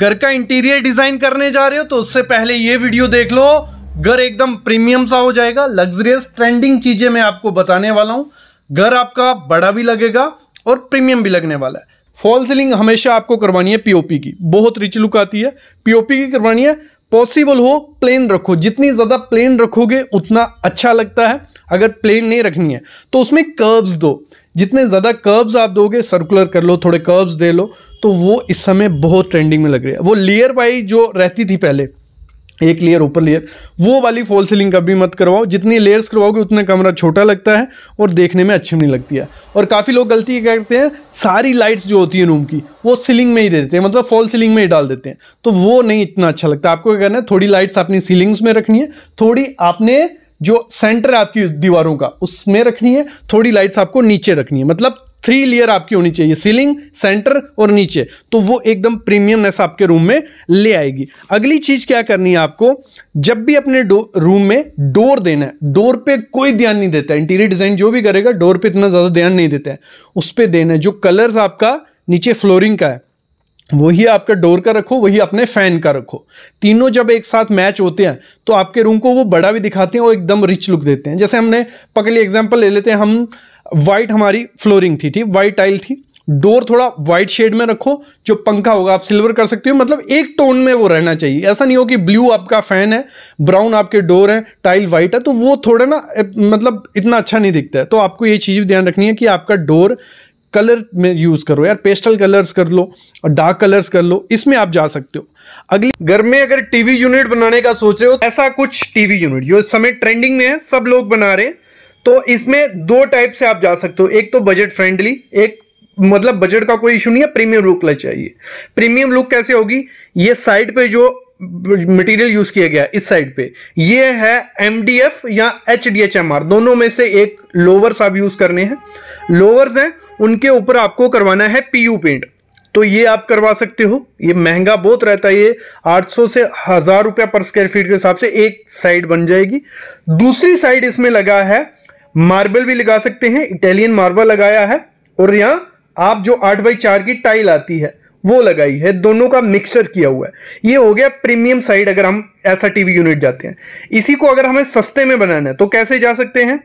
घर का interior design करने जा रहे हो तो उससे पहले ये वीडियो देख लो घर एकदम प्रीमियम सा हो जाएगा लग्जरियस ट्रेंडिंग चीज़ें मैं आपको बताने वाला हूं घर आपका बड़ा भी लगेगा और प्रीमियम भी लगने वाला है फॉल सीलिंग हमेशा आपको करवानी है पीओपी की बहुत रिच लुक आती है पीओपी की करवानी है पॉसिबल हो प्लेन रखो जितनी ज़्यादा प्लेन रखोगे उतना अच्छा लगता है अगर प्लेन नहीं रखनी है तो उसमें कर्व्स दो जितने ज़्यादा कर्व्स आप दोगे सर्कुलर कर लो थोड़े कर्व्स दे लो तो वो इस समय बहुत ट्रेंडिंग में लग रही है वो लेयर वाइज जो रहती थी पहले एक लेयर ऊपर लेयर वो वाली फॉल सीलिंग कभी मत करवाओ जितनी लेयर्स करवाओगे उतना कमरा छोटा लगता है और देखने में अच्छी नहीं लगती है और काफ़ी लोग गलती करते हैं सारी लाइट्स जो होती है रूम की वो सीलिंग में ही दे देते हैं मतलब फॉल सीलिंग में ही डाल देते हैं तो वो नहीं इतना अच्छा लगता आपको क्या करना है थोड़ी लाइट्स अपनी सीलिंग्स में रखनी है थोड़ी आपने जो सेंटर है आपकी दीवारों का उसमें रखनी है थोड़ी लाइट्स आपको नीचे रखनी है मतलब थ्री लेयर आपकी होनी चाहिए सीलिंग सेंटर और नीचे तो वो एकदम प्रीमियमनेस आपके रूम में ले आएगी अगली चीज़ क्या करनी है आपको जब भी अपने रूम में डोर देना है डोर पे कोई ध्यान नहीं देता इंटीरियर डिज़ाइन जो भी करेगा डोर पे इतना ज़्यादा ध्यान नहीं देता है उस पर देना है जो कलर्स आपका नीचे फ्लोरिंग का है वही आपका डोर का रखो वही अपने फैन का रखो तीनों जब एक साथ मैच होते हैं तो आपके रूम को वो बड़ा भी दिखाते हैं और एकदम रिच लुक देते हैं जैसे हमने पकड़ लिया एग्जाम्पल ले लेते हैं हम वाइट हमारी फ्लोरिंग थी ठीक वाइट टाइल थी डोर थोड़ा व्हाइट शेड में रखो जो पंखा होगा आप सिल्वर कर सकते हो मतलब एक टोन में वो रहना चाहिए ऐसा नहीं हो कि ब्लू आपका फैन है ब्राउन आपके डोर है टाइल व्हाइट है तो वो थोड़ा ना मतलब इतना अच्छा नहीं दिखता है तो आपको ये चीज़ भी ध्यान रखनी है कि आपका डोर कलर में यूज़ करो यार पेस्टल कलर्स कर लो और डार्क कलर्स कर लो इसमें आप जा सकते हो अगली घर में अगर टीवी यूनिट बनाने का सोच रहे हो ऐसा कुछ टीवी यूनिट जो इस समय ट्रेंडिंग में है सब लोग बना रहे हैं तो इसमें दो टाइप से आप जा सकते हो एक तो बजट फ्रेंडली एक मतलब बजट का कोई इशू नहीं है प्रीमियम लुक लग चाहिए प्रीमियम लुक कैसे होगी ये साइड पे जो मटेरियल यूज किया गया इस साइड पे ये है एमडीएफ या एच दोनों में से एक लोवर्स आप यूज करने हैं लोवर्स हैं उनके ऊपर आपको करवाना है पीयू पेंट तो ये आप करवा सकते हो ये महंगा बहुत रहता है ये 800 से हज़ार रुपया पर स्क्वायर फीट के हिसाब से एक साइड बन जाएगी दूसरी साइड इसमें लगा है मार्बल भी लगा सकते हैं इटालियन मार्बल लगाया है और यहाँ आप जो आठ बाई चार की टाइल आती है वो लगाई है दोनों का मिक्सचर किया हुआ है ये हो गया प्रीमियम साइड अगर हम ऐसा टीवी यूनिट जाते हैं इसी को अगर हमें सस्ते में बनाना है तो कैसे जा सकते हैं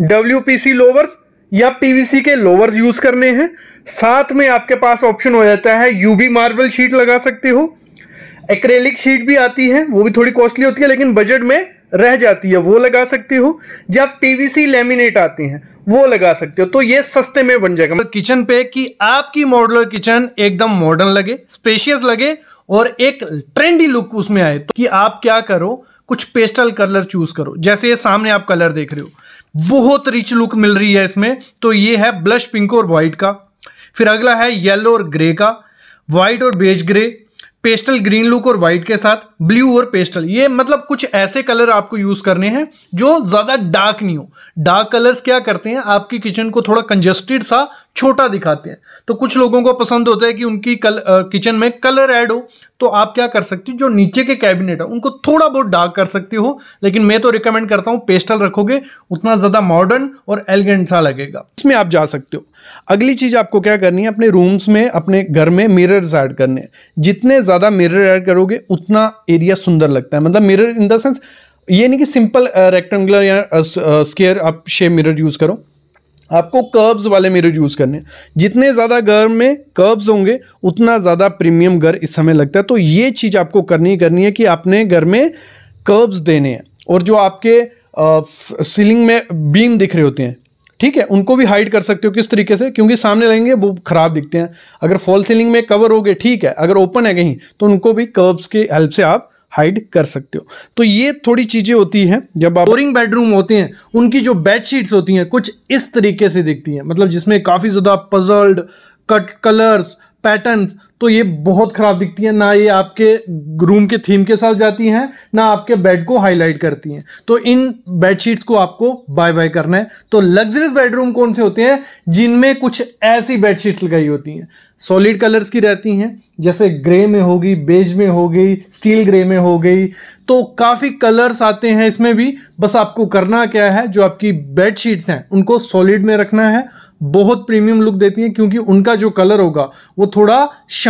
डब्ल्यू लोवर्स या पीवीसी के लोवर्स यूज करने हैं साथ में आपके पास ऑप्शन हो जाता है यू मार्बल शीट लगा सकते हो एक्रेलिक शीट भी आती है वो भी थोड़ी कॉस्टली होती है लेकिन बजट में रह जाती है वो लगा सकते हो जब पीवीसी लेमिनेट आते हैं वो लगा सकते हो तो ये सस्ते में बन जाएगा मतलब किचन पे कि आपकी मॉडलर किचन एकदम मॉडर्न लगे स्पेशियस लगे और एक ट्रेंडी लुक उसमें आए तो कि आप क्या करो कुछ पेस्टल कलर चूज करो जैसे ये सामने आप कलर देख रहे हो बहुत रिच लुक मिल रही है इसमें तो ये है ब्लश पिंक और व्हाइट का फिर अगला है येलो और ग्रे का व्हाइट और beige grey pastel green look और व्हाइट के साथ ब्लू और पेस्टल ये मतलब कुछ ऐसे कलर आपको यूज़ करने हैं जो ज़्यादा डार्क नहीं हो डार्क कलर्स क्या करते हैं आपकी किचन को थोड़ा कंजस्टेड सा छोटा दिखाते हैं तो कुछ लोगों को पसंद होता है कि उनकी कल किचन में कलर ऐड हो तो आप क्या कर सकते हो जो नीचे के कैबिनेट है उनको थोड़ा बहुत डार्क कर सकते हो लेकिन मैं तो रिकमेंड करता हूँ पेस्टल रखोगे उतना ज़्यादा मॉडर्न और एलिगेंट सा लगेगा इसमें आप जा सकते हो अगली चीज़ आपको क्या करनी है अपने रूम्स में अपने घर में मिरर्स ऐड करने जितने ज़्यादा मिररर ऐड करोगे उतना एरिया सुंदर लगता है मतलब मिररर इन द सेंस ये नहीं कि सिंपल रेक्टेंगुलर या स्केयर आप शे मिरर यूज़ करो आपको कर्ब्स वाले मिरर यूज़ करने जितने ज़्यादा घर में कर्ब्स होंगे उतना ज़्यादा प्रीमियम घर इस समय लगता है तो ये चीज़ आपको करनी ही करनी है कि आपने घर में कर्ब्स देने हैं और जो आपके सीलिंग में बीम दिख रहे होते हैं ठीक है उनको भी हाइड कर सकते हो किस तरीके से क्योंकि सामने लगेंगे वो खराब दिखते हैं अगर फॉल सीलिंग में कवर हो गए ठीक है अगर ओपन है कहीं तो उनको भी कर्ब्स की हेल्प से आप हाइड कर सकते हो तो ये थोड़ी चीज़ें होती हैं जब आप बोरिंग बेडरूम होते हैं उनकी जो बेडशीट्स होती हैं कुछ इस तरीके से दिखती हैं मतलब जिसमें काफ़ी ज़्यादा पजल्ड कट कलर्स पैटर्न्स तो ये बहुत ख़राब दिखती हैं ना ये आपके रूम के थीम के साथ जाती हैं ना आपके बेड को हाईलाइट करती हैं तो इन बेडशीट्स को आपको बाय बाय करना है तो लग्जरियस बेडरूम कौन से होते हैं जिनमें कुछ ऐसी बेडशीट्स लगाई होती हैं सॉलिड कलर्स की रहती हैं जैसे ग्रे में होगी बेज में हो गई स्टील ग्रे में हो गई तो काफ़ी कलर्स आते हैं इसमें भी बस आपको करना क्या है जो आपकी बेडशीट्स हैं उनको सॉलिड में रखना है बहुत प्रीमियम लुक देती हैं क्योंकि उनका जो कलर होगा वो थोड़ा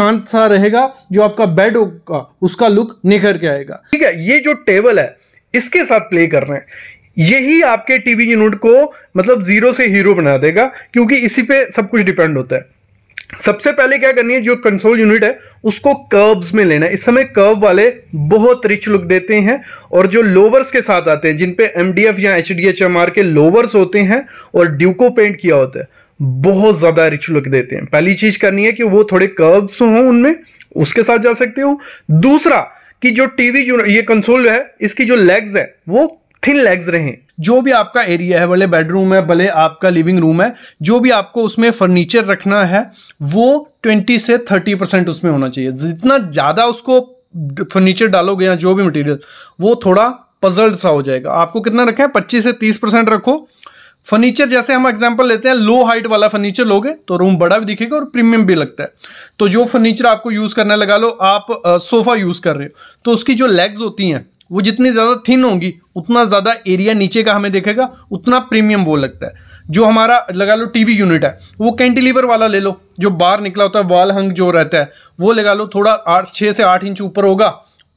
शांत सा रहेगा जो आपका बेड होगा उसका लुक निखर के आएगा ठीक है ये जो टेबल है इसके साथ प्ले कर रहे हैं यही आपके टीवी यूनिट को मतलब जीरो से हीरो बना देगा क्योंकि इसी पे सब कुछ डिपेंड होता है सबसे पहले क्या करनी है जो कंसोल यूनिट है उसको कर्व्स में लेना है इस समय कर्व वाले बहुत रिच लुक देते हैं और जो लोवर्स के साथ आते हैं जिन पे एमडीएफ या एचडीएचएमआर के लोवर्स होते हैं और ड्यूको पेंट किया होता है बहुत ज़्यादा रिच लुक देते हैं पहली चीज़ करनी है कि वो थोड़े कर्व्स हो उनमें उसके साथ जा सकते हो दूसरा कि जो टीवी ये कंसोल है इसकी जो लेग्स है वो थिन लेग्स रहे जो भी आपका एरिया है भले बेडरूम है भले आपका लिविंग रूम है जो भी आपको उसमें फर्नीचर रखना है वो 20 से 30 परसेंट उसमें होना चाहिए जितना ज़्यादा उसको फर्नीचर डालोगे या जो भी मटेरियल वो थोड़ा पजल्ड सा हो जाएगा आपको कितना रखें है 25 से 30 परसेंट रखो फर्नीचर जैसे हम एग्जांपल लेते हैं लो हाइट वाला फर्नीचर लोगे तो रूम बड़ा भी दिखेगा और प्रीमियम भी लगता है तो जो फर्नीचर आपको यूज़ करने लगा लो आप सोफ़ा यूज़ कर रहे हो तो उसकी जो लेग्स होती हैं वो जितनी ज़्यादा थिन होंगी उतना ज़्यादा एरिया नीचे का हमें देखेगा उतना प्रीमियम वो लगता है जो हमारा लगा लो टीवी यूनिट है वो कैंटिलीवर वाला ले लो जो बाहर निकला होता है वाल हंग जो रहता है वो लगा लो थोड़ा आठ छः से आठ इंच ऊपर होगा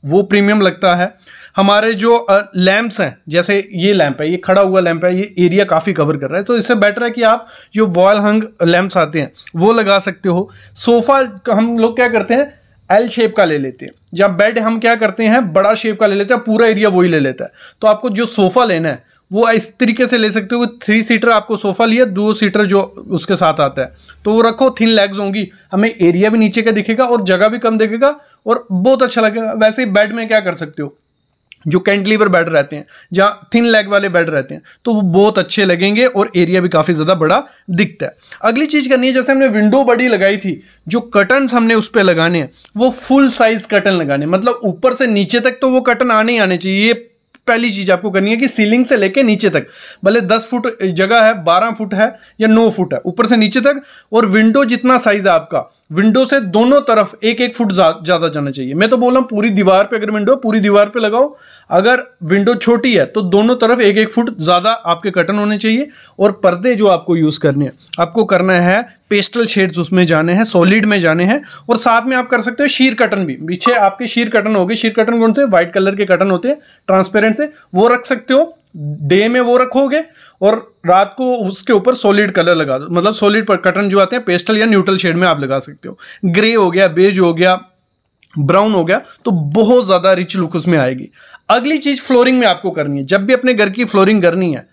वो प्रीमियम लगता है हमारे जो लैम्प्स हैं जैसे ये लैम्प है ये खड़ा हुआ लैम्प है ये एरिया काफ़ी कवर कर रहा है तो इससे बेटर है कि आप जो वॉल हंग लैम्प्स आते हैं वो लगा सकते हो सोफ़ा हम लोग क्या करते हैं एल शेप का ले लेते हैं जब बेड हम क्या करते हैं बड़ा शेप का ले लेते हैं पूरा एरिया वही ले लेता है तो आपको जो सोफ़ा लेना है वो इस तरीके से ले सकते हो कि थ्री सीटर आपको सोफ़ा लिया दो सीटर जो उसके साथ आता है तो वो रखो थिन लेग्स होंगी हमें एरिया भी नीचे का दिखेगा और जगह भी कम दिखेगा और बहुत अच्छा लगेगा वैसे ही बेड में क्या कर सकते हो जो कैंटलीवर बेड रहते हैं या थिन लेग वाले बेड रहते हैं तो वो बहुत अच्छे लगेंगे और एरिया भी काफ़ी ज़्यादा बड़ा दिखता है अगली चीज़ करनी है जैसे हमने विंडो बड़ी लगाई थी जो कर्टन हमने उस पर लगाने हैं वो फुल साइज़ कर्टन लगाने मतलब ऊपर से नीचे तक तो वो कर्टन आने ही आने चाहिए ये पहली चीज आपको करनी है कि सीलिंग से लेके नीचे तक भले दस फुट जगह है बारह फुट है या नौ फुट है ऊपर से नीचे तक और विंडो जितना साइज है आपका विंडो से दोनों तरफ एक एक फुट ज्यादा जाना चाहिए मैं तो बोल रहा हूं पूरी दीवार पे अगर विंडो पूरी दीवार पे लगाओ अगर विंडो छोटी है तो दोनों तरफ एक एक फुट ज्यादा आपके कटन होने चाहिए और पर्दे जो आपको यूज करने हैं आपको करना है पेस्टल शेड्स उसमें जाने हैं सॉलिड में जाने हैं और साथ में आप कर सकते हो शीर कटन भी पीछे आपके शीर कटन हो गए शीर कटन कौन से व्हाइट कलर के कटन होते हैं ट्रांसपेरेंट से वो रख सकते हो डे में वो रखोगे और रात को उसके ऊपर सॉलिड कलर लगा दो मतलब सॉलिड कटन जो आते हैं पेस्टल या न्यूट्रल शेड में आप लगा सकते हो ग्रे हो गया बेज हो गया ब्राउन हो गया तो बहुत ज़्यादा रिच लुक उसमें आएगी अगली चीज़ फ्लोरिंग में आपको करनी है जब भी अपने घर की फ्लोरिंग करनी है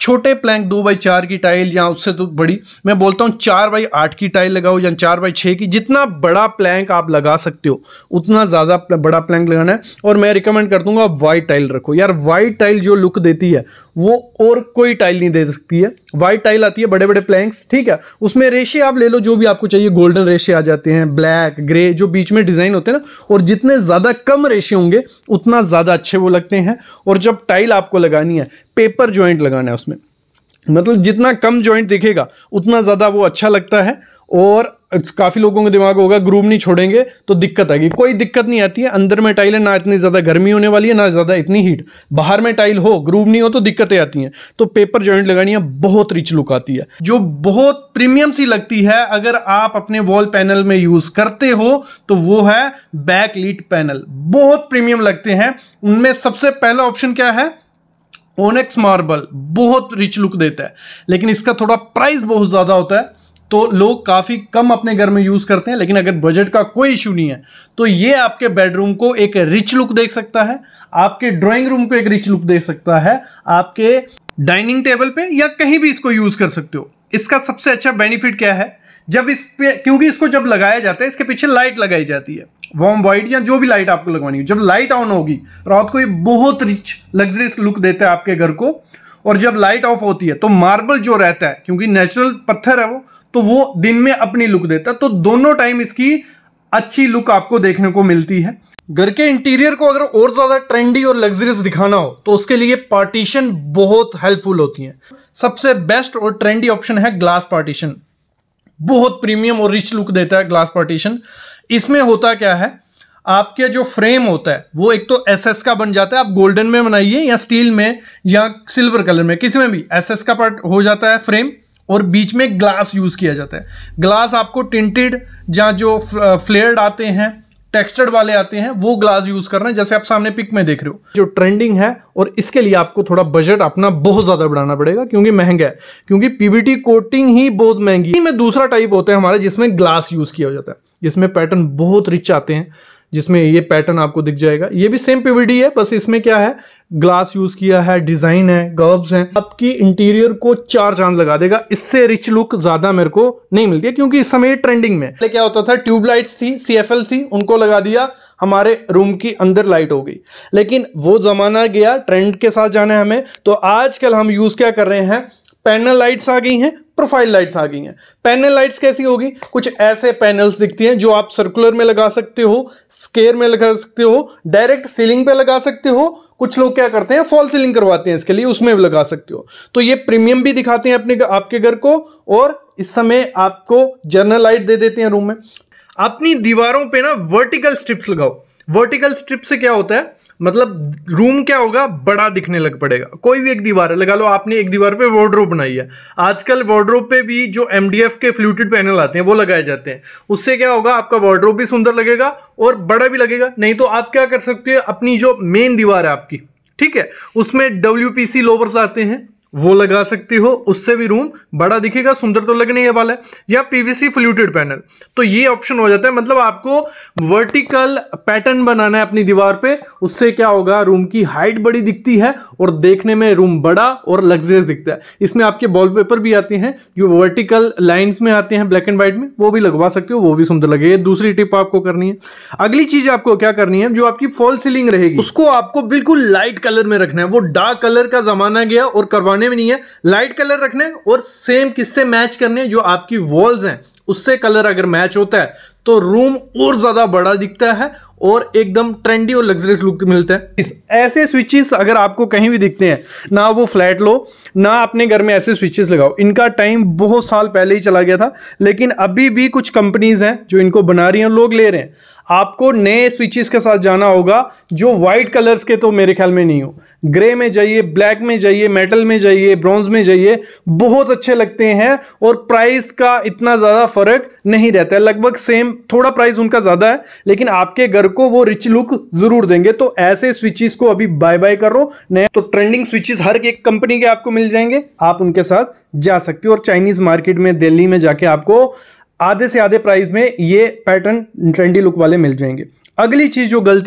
छोटे प्लैंक दो बाई चार की टाइल या उससे तो बड़ी मैं बोलता हूँ चार बाई आठ की टाइल लगाओ या चार बाई छः की जितना बड़ा प्लैंक आप लगा सकते हो उतना ज़्यादा बड़ा प्लैंक लगाना है और मैं रिकमेंड कर दूंगा वाइट टाइल रखो यार वाइट टाइल जो लुक देती है वो और कोई टाइल नहीं दे सकती है वाइट टाइल आती है बड़े बड़े प्लैंक्स ठीक है उसमें रेशे आप ले लो जो भी आपको चाहिए गोल्डन रेशे आ जाते हैं ब्लैक ग्रे जो बीच में डिज़ाइन होते हैं ना और जितने ज़्यादा कम रेशे होंगे उतना ज़्यादा अच्छे वो लगते हैं और जब टाइल आपको लगानी है पेपर ज्वाइंट लगाना है उसमें मतलब जितना कम ज्वाइंट दिखेगा उतना ज़्यादा वो अच्छा लगता है और काफ़ी लोगों के दिमाग होगा ग्रूम नहीं छोड़ेंगे तो दिक्कत आएगी कोई दिक्कत नहीं आती है अंदर में टाइल है ना इतनी ज़्यादा गर्मी होने वाली है ना ज़्यादा इतनी हीट बाहर में टाइल हो ग्रूम नहीं हो तो दिक्कतें आती हैं तो पेपर जॉइंट लगानी है बहुत रिच लुक आती है जो बहुत प्रीमियम सी लगती है अगर आप अपने वॉल पैनल में यूज़ करते हो तो वो है बैक पैनल बहुत प्रीमियम लगते हैं उनमें सबसे पहला ऑप्शन क्या है ओनेक्स मार्बल बहुत रिच लुक देता है लेकिन इसका थोड़ा प्राइस बहुत ज़्यादा होता है तो लोग काफ़ी कम अपने घर में यूज़ करते हैं लेकिन अगर बजट का कोई इशू नहीं है तो ये आपके बेडरूम को एक रिच लुक देख सकता है आपके ड्राइंग रूम को एक रिच लुक दे सकता है आपके डाइनिंग टेबल पे या कहीं भी इसको यूज़ कर सकते हो इसका सबसे अच्छा बेनिफिट क्या है जब इस पे क्योंकि इसको जब लगाया जाता है इसके पीछे लाइट लगाई जाती है वॉम व्हाइट या जो भी लाइट आपको लगवानी हो जब लाइट ऑन होगी रात को ये बहुत रिच लग्जरियस लुक देता है आपके घर को और जब लाइट ऑफ होती है तो मार्बल जो रहता है क्योंकि नेचुरल पत्थर है वो तो वो दिन में अपनी लुक देता है तो दोनों टाइम इसकी अच्छी लुक आपको देखने को मिलती है घर के इंटीरियर को अगर और ज़्यादा ट्रेंडी और लग्जरियस दिखाना हो तो उसके लिए पार्टीशन बहुत हेल्पफुल होती है सबसे बेस्ट और ट्रेंडी ऑप्शन है ग्लास पार्टीशन बहुत प्रीमियम और रिच लुक देता है ग्लास पार्टीशन इसमें होता क्या है आपके जो फ्रेम होता है वो एक तो एसएस का बन जाता है आप गोल्डन में बनाइए या स्टील में या सिल्वर कलर में किसी में भी एसएस का पार्ट हो जाता है फ्रेम और बीच में ग्लास यूज़ किया जाता है ग्लास आपको टिंटेड या जो फ्लेयर्ड आते हैं टेक्सचर्ड वाले आते हैं वो ग्लास यूज़ करना है जैसे आप सामने पिक में देख रहे हो जो ट्रेंडिंग है और इसके लिए आपको थोड़ा बजट अपना बहुत ज़्यादा बढ़ाना पड़ेगा क्योंकि महंगा है क्योंकि पीबीटी कोटिंग ही बहुत महंगी में दूसरा टाइप होता है हमारा जिसमें ग्लास यूज़ किया जाता है जिसमें पैटर्न बहुत रिच आते हैं जिसमें ये पैटर्न आपको दिख जाएगा ये भी सेम पीवीडी है बस इसमें क्या है ग्लास यूज किया है डिजाइन है गर्व्स हैं आपकी इंटीरियर को चार चांद लगा देगा इससे रिच लुक ज्यादा मेरे को नहीं मिलती है क्योंकि इस समय ट्रेंडिंग में क्या होता था ट्यूबलाइट्स थी सीएफएल थी उनको लगा दिया हमारे रूम की अंदर लाइट हो गई लेकिन वो जमाना गया ट्रेंड के साथ जाना है हमें तो आजकल हम यूज क्या कर रहे हैं पैनल लाइट्स आ गई हैं प्रोफाइल लाइट्स आ गई हैं पैनल लाइट्स कैसी होगी कुछ ऐसे पैनल्स दिखती हैं जो आप सर्कुलर में लगा सकते हो स्केयर में लगा सकते हो डायरेक्ट सीलिंग पे लगा सकते हो कुछ लोग क्या करते हैं फॉल सीलिंग करवाते हैं इसके लिए उसमें भी लगा सकते हो तो ये प्रीमियम भी दिखाते हैं अपने आपके घर को और इस समय आपको जर्नल लाइट दे देते हैं रूम में अपनी दीवारों पर ना वर्टिकल स्ट्रिप्स लगाओ वर्टिकल स्ट्रिप से क्या होता है मतलब रूम क्या होगा बड़ा दिखने लग पड़ेगा कोई भी एक दीवार है लगा लो आपने एक दीवार पे वार्ड्रोब बनाई है आजकल वार्ड्रोब पे भी जो एम के फ्लूटेड पैनल आते हैं वो लगाए जाते हैं उससे क्या होगा आपका वार्ड्रोप भी सुंदर लगेगा और बड़ा भी लगेगा नहीं तो आप क्या कर सकते हो अपनी जो मेन दीवार है आपकी ठीक है उसमें डब्ल्यू लोवर्स आते हैं वो लगा सकती हो उससे भी रूम बड़ा दिखेगा सुंदर तो लगने ही वाला है या पीवीसी फ्लूटेड पैनल तो ये ऑप्शन हो जाता है मतलब आपको वर्टिकल पैटर्न बनाना है अपनी दीवार पे उससे क्या होगा रूम की हाइट बड़ी दिखती है और देखने में रूम बड़ा और लग्जरियस दिखता है इसमें आपके वॉलपेपर भी आते हैं जो वर्टिकल लाइन्स में आते हैं ब्लैक एंड व्हाइट में वो भी लगवा सकते हो वो भी सुंदर लगे दूसरी टिप आपको करनी है अगली चीज आपको क्या करनी है जो आपकी फॉल सीलिंग रहेगी उसको आपको बिल्कुल लाइट कलर में रखना है वो डार्क कलर का जमाना गया और करवा छुपाने भी नहीं है लाइट कलर रखने और सेम किससे मैच करने जो आपकी वॉल्स हैं उससे कलर अगर मैच होता है तो रूम और ज़्यादा बड़ा दिखता है और एकदम ट्रेंडी और लग्जरियस लुक मिलता है ऐसे स्विचेस अगर आपको कहीं भी दिखते हैं ना वो फ्लैट लो ना अपने घर में ऐसे स्विचेस लगाओ इनका टाइम बहुत साल पहले ही चला गया था लेकिन अभी भी कुछ कंपनीज हैं जो इनको बना रही हैं लोग ले रहे हैं आपको नए स्विचेस के साथ जाना होगा जो वाइट कलर्स के तो मेरे ख्याल में नहीं हो ग्रे में जाइए ब्लैक में जाइए मेटल में जाइए ब्रॉन्ज में जाइए बहुत अच्छे लगते हैं और प्राइस का इतना ज़्यादा फ़र्क नहीं रहता है लगभग सेम थोड़ा प्राइस उनका ज़्यादा है लेकिन आपके घर को वो रिच लुक ज़रूर देंगे तो ऐसे स्विचेस को अभी बाय बाय करो नए तो ट्रेंडिंग स्विचेस हर एक कंपनी के आपको मिल जाएंगे आप उनके साथ जा सकते हो और चाइनीज़ मार्केट में दिल्ली में जाके आपको आधे से आधे प्राइस में ये पैटर्न ट्रेंडी लुक वाले मिल जाएंगे अगली चीज़ जो गलती